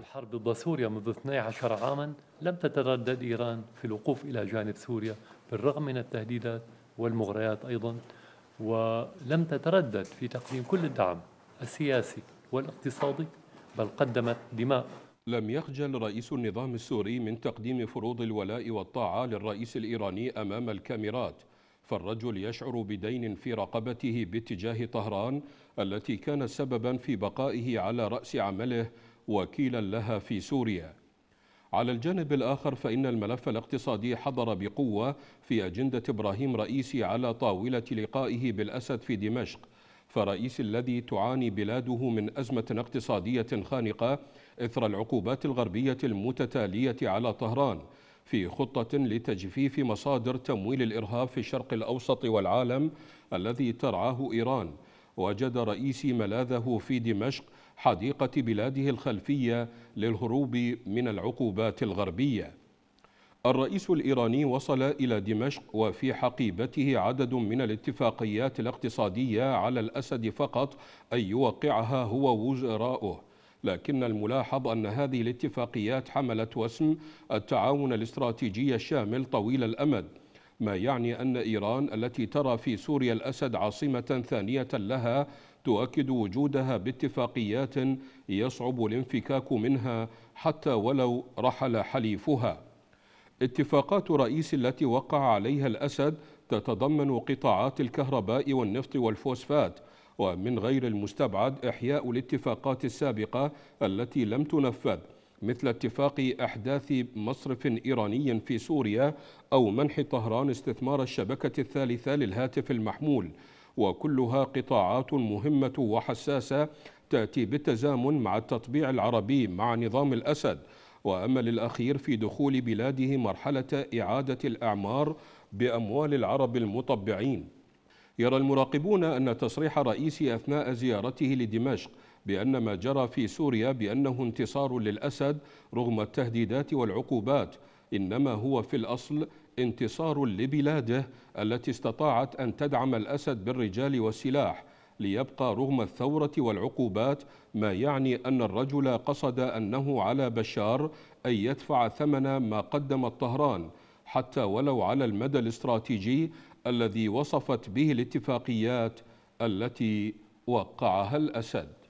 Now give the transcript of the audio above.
الحرب ضد سوريا منذ 12 عاما لم تتردد إيران في الوقوف إلى جانب سوريا بالرغم من التهديدات والمغريات أيضا ولم تتردد في تقديم كل الدعم السياسي والاقتصادي بل قدمت دماء لم يخجل رئيس النظام السوري من تقديم فروض الولاء والطاعة للرئيس الإيراني أمام الكاميرات فالرجل يشعر بدين في رقبته باتجاه طهران التي كان سببا في بقائه على رأس عمله وكيلا لها في سوريا على الجانب الآخر فإن الملف الاقتصادي حضر بقوة في أجندة إبراهيم رئيسي على طاولة لقائه بالأسد في دمشق فرئيس الذي تعاني بلاده من أزمة اقتصادية خانقة إثر العقوبات الغربية المتتالية على طهران في خطة لتجفيف مصادر تمويل الإرهاب في الشرق الأوسط والعالم الذي ترعاه إيران وجد رئيسي ملاذه في دمشق حديقة بلاده الخلفية للهروب من العقوبات الغربية الرئيس الإيراني وصل إلى دمشق وفي حقيبته عدد من الاتفاقيات الاقتصادية على الأسد فقط أن يوقعها هو وزراؤه لكن الملاحظ أن هذه الاتفاقيات حملت وسم التعاون الاستراتيجي الشامل طويل الأمد ما يعني أن إيران التي ترى في سوريا الأسد عاصمة ثانية لها تؤكد وجودها باتفاقيات يصعب الانفكاك منها حتى ولو رحل حليفها اتفاقات رئيس التي وقع عليها الأسد تتضمن قطاعات الكهرباء والنفط والفوسفات ومن غير المستبعد إحياء الاتفاقات السابقة التي لم تنفذ مثل اتفاق أحداث مصرف إيراني في سوريا أو منح طهران استثمار الشبكة الثالثة للهاتف المحمول وكلها قطاعات مهمة وحساسة تأتي بالتزامن مع التطبيع العربي مع نظام الأسد وأمل الأخير في دخول بلاده مرحلة إعادة الأعمار بأموال العرب المطبعين يرى المراقبون أن تصريح رئيسي أثناء زيارته لدمشق بأن ما جرى في سوريا بأنه انتصار للأسد رغم التهديدات والعقوبات إنما هو في الأصل انتصار لبلاده التي استطاعت أن تدعم الأسد بالرجال والسلاح ليبقى رغم الثورة والعقوبات ما يعني أن الرجل قصد أنه على بشار أن يدفع ثمن ما قدمت طهران حتى ولو على المدى الاستراتيجي الذي وصفت به الاتفاقيات التي وقعها الأسد